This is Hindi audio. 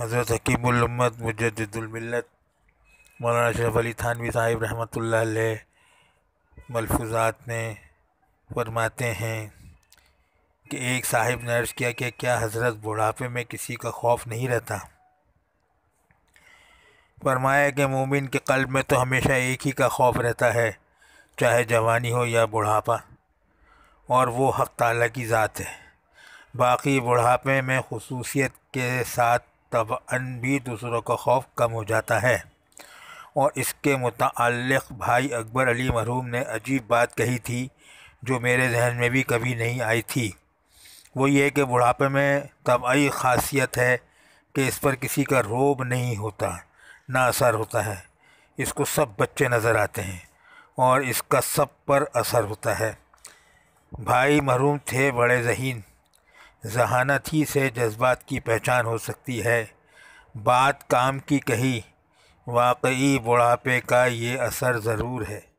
हज़रत हकीमत मुजदुलमिलत मौलाना अशरफ अली थानवी साहिब रहमत मलफूजात में फरमाते हैं कि एक साहिब ने अर्ज़ किया कि क्या हज़रत बुढ़ापे में किसी का खौफ नहीं रहता फरमाया कि मोमिन के कल्ब में तो हमेशा एक ही का खौफ रहता है चाहे जवानी हो या बुढ़ापा और वो हक़ ताला की ज़ात है बाकी बुढ़ापे में खसूसियत के साथ तब भी दूसरों का खौफ कम हो जाता है और इसके मुतल भाई अकबर अली मरहूम ने अजीब बात कही थी जो मेरे जहन में भी कभी नहीं आई थी वो ये कि बुढ़ापे में तबाही खासियत है कि इस पर किसी का रोब नहीं होता ना असर होता है इसको सब बच्चे नज़र आते हैं और इसका सब पर असर होता है भाई महरूम थे बड़े जहीन ज़हानत ही से जज्बात की पहचान हो सकती है बात काम की कही वाकई बुढ़ापे का ये असर ज़रूर है